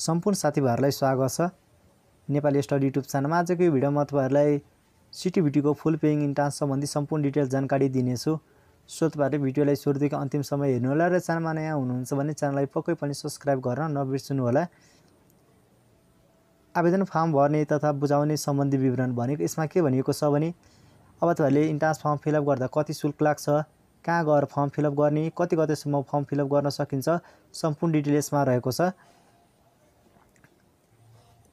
सम्पूर्ण साथीभाइहरूलाई स्वागत छ नेपाली स्टडी युट्युब च्यानलमा आजको यो भिडियोमा तपाईँहरूलाई सिटिभिटीको फुल पेइङ इन्ट्रान्स सम्बन्धी सम्पूर्ण डिटेल जानकारी दिनेछु सो तपाईँहरूले भिडियोलाई सुरुदेखि अन्तिम समय हेर्नु होला र च्यानलमा नयाँ हुनुहुन्छ भने च्यानललाई पक्कै पनि सब्सक्राइब गर्न होला आवेदन फर्म भर्ने तथा बुझाउने सम्बन्धी विवरण भनेको यसमा के भनिएको छ भने अब तपाईँहरूले इन्ट्रान्स फर्म फिलअप गर्दा कति शुल्क लाग्छ कहाँ गएर फर्म फिलअप गर्ने कति कतिसम्म फर्म फिलअप गर्न सकिन्छ सम्पूर्ण डिटेल यसमा रहेको छ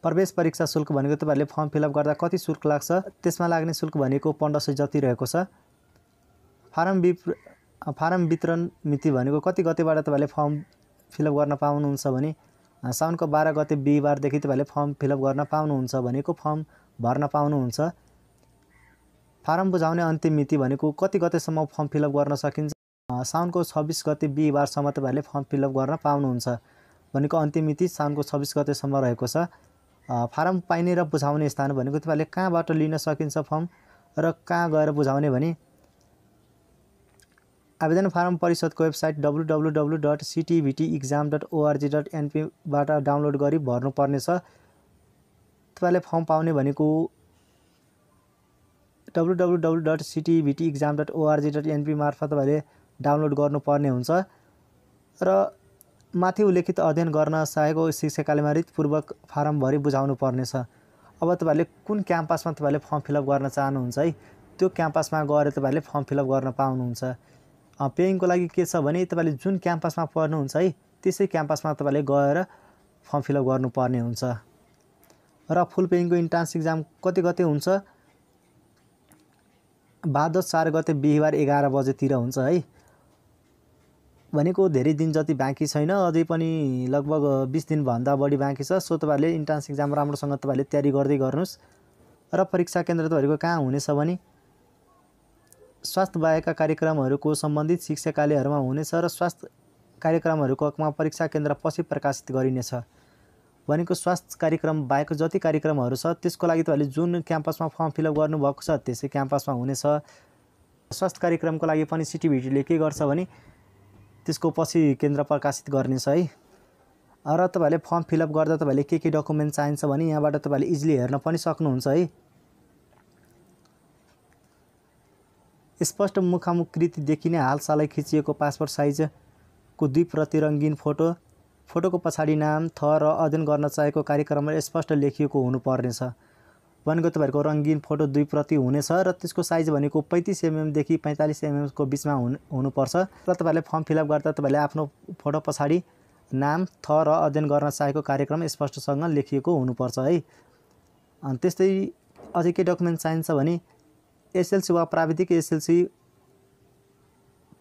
प्रवेश परीक्षा शुल्क भनेको तपाईँहरूले फर्म फिलअप गर्दा कति शुल्क लाग्छ त्यसमा लाग्ने शुल्क भनेको पन्ध्र सय जति रहेको छ फारम वि फारम वितरण मिति भनेको कति गतेबाट तपाईँहरूले फर्म फिलअप गर्न पाउनुहुन्छ भने साउनको बाह्र गते बिहिबारदेखि तपाईँहरूले फर्म फिलअप गर्न पाउनुहुन्छ भनेको फर्म भर्न पाउनुहुन्छ फारम बुझाउने अन्तिम मिति भनेको कति गतेसम्म फर्म फिलअप गर्न सकिन्छ साउनको छब्बिस गते बिहिबारसम्म तपाईँहरूले फर्म फिलअप गर्न पाउनुहुन्छ भनेको अन्तिम मिति साउनको छब्बिस गतेसम्म रहेको छ फारम पाइने र बुझाउने स्थान भनेको तपाईँहरूले कहाँबाट लिन सकिन्छ फर्म र कहाँ गएर बुझाउने भने आवेदन फारम परिषदको website W W W dot CTEVT exam dot org dot एनपीबाट डाउनलोड गरी भर्नुपर्नेछ तपाईँले फर्म पाउने भनेको W W W dot CTEVT exam dot org dot NP मार्फत तपाईँले डाउनलोड गर्नुपर्ने हुन्छ र माथि उल्लेखित अध्ययन गर्न सहायक शिक्षकले ऋतपूर्वक फारम भरि बुझाउनु पर्नेछ अब तपाईँहरूले कुन क्याम्पसमा तपाईँहरूले फर्म फिलअप गर्न चाहनुहुन्छ है त्यो क्याम्पसमा गएर तपाईँहरूले फर्म फिलअप गर्न पाउनुहुन्छ पेइङको लागि के छ भने तपाईँले जुन क्याम्पसमा पढ्नुहुन्छ है त्यसै क्याम्पसमा तपाईँले गएर फर्म फिलअप गर्नुपर्ने हुन्छ र फुल पेइङको इन्ट्रान्स इक्जाम कति कति हुन्छ भादो चार गते बिहिबार एघार बजेतिर हुन्छ है भनेको धेरै दिन जति बाँकी छैन अझै पनि लगभग बिस दिनभन्दा बढी बाँकी छ सो तपाईँहरूले इन्ट्रान्स इक्जाम राम्रोसँग तपाईँहरूले तयारी गर्दै गर्नुहोस् र परीक्षा केन्द्र तपाईँहरूको कहाँ हुनेछ भने स्वास्थ्य बाहेकका कार्यक्रमहरूको सम्बन्धित शिक्षा कार्यहरूमा हुनेछ र स्वास्थ्य कार्यक्रमहरूको हकमा परीक्षा केन्द्र पछि प्रकाशित गरिनेछ भनेको स्वास्थ्य कार्यक्रम बाहेक जति कार्यक्रमहरू छ त्यसको लागि तपाईँहरूले जुन क्याम्पसमा फर्म फिलअप गर्नुभएको छ त्यसै क्याम्पसमा हुनेछ स्वास्थ्य कार्यक्रमको लागि पनि सिटिभिटीले के गर्छ भने त्यसको पछि केन्द्र प्रकाशित गर्नेछ है र तपाईँहरूले फर्म फिलअप गर्दा तपाईँहरूले के के डकुमेन्ट चाहिन्छ भने यहाँबाट तपाईँले इजिली हेर्न पनि सक्नुहुन्छ है स्पष्ट मुखामुख मुखामुखकृतिदेखि नै हालसालै खिचिएको पासपोर्ट साइजको दुई प्रति रङ्गीन फोटो फोटोको पछाडि नाम थर र अध्ययन गर्न चाहेको कार्यक्रममा स्पष्ट लेखिएको हुनुपर्नेछ भनेको तपाईँहरूको रङ्गिन फोटो दुई प्रति हुनेछ र त्यसको साइज भनेको पैँतिस एमएमदेखि पैँतालिस एमएमको बिचमा हुनु हुनुपर्छ र तपाईँहरूले फर्म फिलअप गर्दा तपाईँहरूले आफ्नो फोटो पछाडि नाम थ र अध्ययन गर्न चाहेको कार्यक्रम स्पष्टसँग लेखिएको हुनुपर्छ है अनि त्यस्तै अझै के डकुमेन्ट चाहिन्छ भने एसएलसी वा प्राविधिक एसएलसी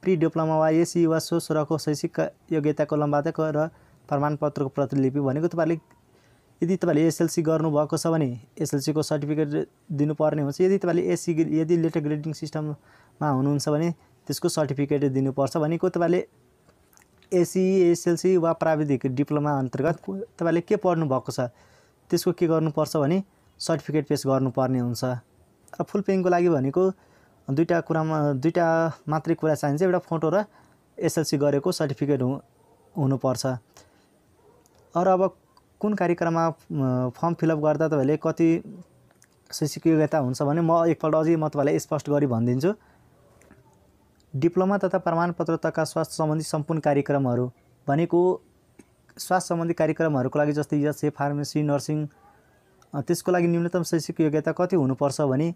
प्रि डिप्लोमा वा एसी वा सो सुरको शैक्षिक योग्यताको कलमबाटको र प्रमाणपत्रको प्रतिलिपि भनेको तपाईँहरूले यदि तपाईँले एसएलसी गर्नुभएको छ भने एसएलसीको सर्टिफिकेट दिनुपर्ने हुन्छ यदि तपाईँले एससी यदि लेटर ग्रेडिङ सिस्टममा हुनुहुन्छ भने त्यसको सर्टिफिकेट दिनुपर्छ भनेको तपाईँले एसी एसएलसी वा प्राविधिक डिप्लोमा अन्तर्गत तपाईँले के पढ्नु भएको छ त्यसको के गर्नुपर्छ भने सर्टिफिकेट पेस गर्नुपर्ने हुन्छ र फुल पेङको लागि भनेको दुईवटा कुरामा दुईवटा मात्रै कुरा चाहिन्छ एउटा फोटो र एसएलसी गरेको सर्टिफिकेट हुनुपर्छ र अब कुन कार्यक्रममा फर्म फिलअप गर्दा तपाईँहरूले कति शैक्षिक योग्यता हुन्छ भने म एकपल्ट अझै म तपाईँलाई स्पष्ट गरी भनिदिन्छु डिप्लोमा तथा प्रमाणपत्र तथा स्वास्थ्य सम्बन्धी सम्पूर्ण कार्यक्रमहरू भनेको स्वास्थ्य सम्बन्धी कार्यक्रमहरूको लागि जस्तै एचए फार्मेसी नर्सिङ त्यसको लागि न्यूनतम शैक्षिक योग्यता कति हुनुपर्छ भने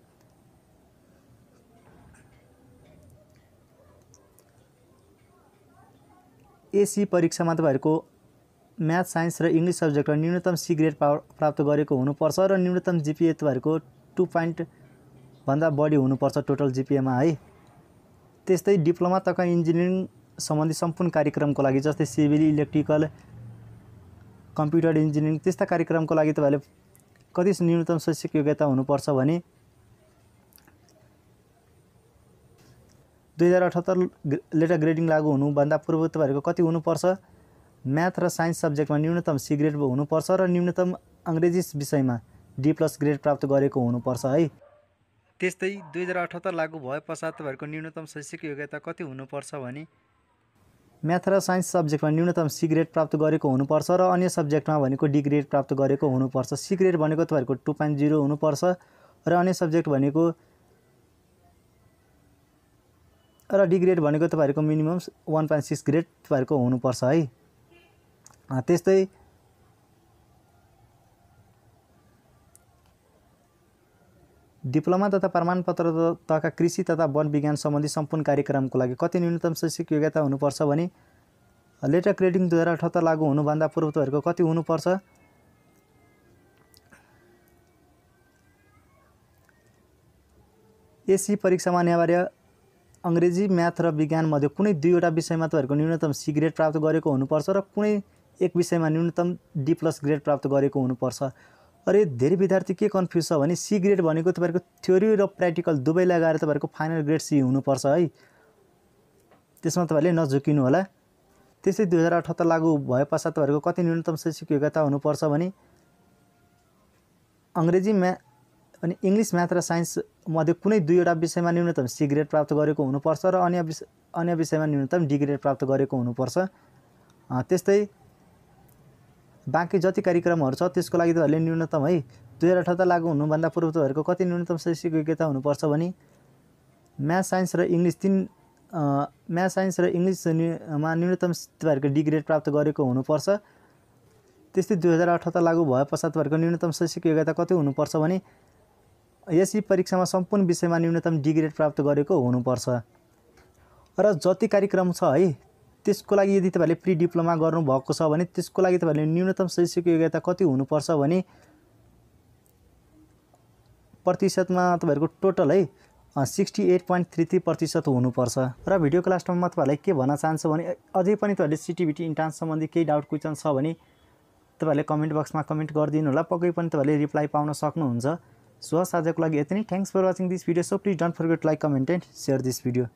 एसी परीक्षामा तपाईँहरूको म्याथ साइन्स र इङ्ग्लिस सब्जेक्टमा न्यूनतम सी ग्रेड प्राप्त गरेको हुनुपर्छ र न्यूनतम जिपिए तपाईँहरूको टु भन्दा बढी हुनुपर्छ टोटल जिपिएमा है त्यस्तै डिप्लोमा तथा इन्जिनियरिङ सम्बन्धी सम्पूर्ण कार्यक्रमको लागि जस्तै सिभिल इलेक्ट्रिकल कम्प्युटर इन्जिनियरिङ त्यस्ता कार्यक्रमको लागि तपाईँहरूले कति न्यूनतम शैक्षिक योग्यता हुनुपर्छ भने दुई हजार अठहत्तर लेटर ग्रेडिङ लागू हुनुभन्दा पूर्व तपाईँहरूको कति हुनुपर्छ म्याथ र साइन्स सब्जेक्टमा न्यूनतम सी ग्रेड हुनुपर्छ र न्यूनतम अङ्ग्रेजी विषयमा डी प्लस ग्रेड प्राप्त गरेको हुनुपर्छ है त्यस्तै दुई हजार अठहत्तर लागू भए पश्चात तपाईँहरूको न्यूनतम शैक्षिक योग्यता कति हुनुपर्छ भने म्याथ र साइन्स सब्जेक्टमा न्यूनतम सी ग्रेड प्राप्त गरेको हुनुपर्छ र अन्य सब्जेक्टमा भनेको डी ग्रेड प्राप्त गरेको हुनुपर्छ सी ग्रेड भनेको तपाईँहरूको टु पोइन्ट जिरो हुनुपर्छ र अन्य सब्जेक्ट भनेको र डी ग्रेड भनेको तपाईँहरूको minimum one point six grade तपाईँहरूको हुनुपर्छ है त्यस्तै डिप्लोमा तथा प्रमाणपत्र तथा कृषि तथा वन विज्ञान सम्बन्धी सम्पूर्ण कार्यक्रमको लागि कति न्यूनतम शैक्षिक योग्यता हुनुपर्छ भने लेटर क्रेडिङ दुई हजार अठहत्तर लागू हुनुभन्दा पूर्व तपाईँहरूको कति हुनुपर्छ एसी परीक्षामा अनिवार्य अङ्ग्रेजी म्याथ र विज्ञानमध्ये कुनै दुईवटा विषयमा तपाईँहरूको न्यूनतम सिग्रेट प्राप्त गरेको हुनुपर्छ र कुनै एक विषयमा न्यूनतम डी प्लस ग्रेड प्राप्त गरेको हुनुपर्छ अरे धेरै विद्यार्थी के कन्फ्युज छ भने सी ग्रेड भनेको तपाईँहरूको थ्योरी र प्र्याक्टिकल दुवै लगाएर तपाईँहरूको फाइनल ग्रेड सी हुनुपर्छ है त्यसमा तपाईँहरूले नझुकिनु होला त्यस्तै दुई हजार अठहत्तर लागु भए पश्चात तपाईँहरूको कति न्यूनतम शैक्षिक योग्यता हुनुपर्छ भने अङ्ग्रेजी म्या अनि इङ्ग्लिस म्याथ र साइन्स मध्ये कुनै दुईवटा विषयमा न्यूनतम सी ग्रेड प्राप्त गरेको हुनुपर्छ र अन्य विषय अन्य विषयमा न्यूनतम डी ग्रेड प्राप्त गरेको हुनुपर्छ त्यस्तै बाँकी जति कार्यक्रमहरू छ त्यसको लागि तपाईँहरूले न्यूनतम है दुई हजार अठहत्तर लागु हुनुभन्दा पूर्व तपाईँहरूको कति न्यूनतम शैक्षिक योग्यता हुनुपर्छ भने म्याथ साइन्स र इङ्ग्लिस तिन म्याथ साइन्स र इङ्ग्लिसमा न्यूनतम तपाईँहरूको डिग्री प्राप्त गरेको हुनुपर्छ त्यस्तै दुई हजार अठहत्तर लागु भए पश्चात तपाईँहरूको न्यूनतम शैक्षिक योग्यता कति हुनुपर्छ भने यस परीक्षामा सम्पूर्ण विषयमा न्यूनतम डिग्री प्राप्त गरेको हुनुपर्छ र जति कार्यक्रम छ है त्यसको लागि यदि तपाईँहरूले प्रि डिप्लोमा गर्नुभएको छ भने त्यसको लागि तपाईँहरूले न्यूनतम शैक्षिक योग्यता कति हुनुपर्छ भने प्रतिशतमा तपाईँहरूको टोटल है sixty eight point three three प्रतिशत हुनुपर्छ र भिडियो क्लासमा म तपाईँहरूलाई के भन्न चाहन्छु भने अझै पनि तपाईँहरूले सिटिभिटी इन्ट्रान्स सम्बन्धी केही डाउट क्वेसन छ भने तपाईँहरूले कमेन्ट बक्समा कमेन्ट गरिदिनु होला पक्कै पनि तपाईँहरूले रिप्लाई पाउन सक्नुहुन्छ सो आजको लागि यति नै thanks for watching this video so please don't forget like comment and share this video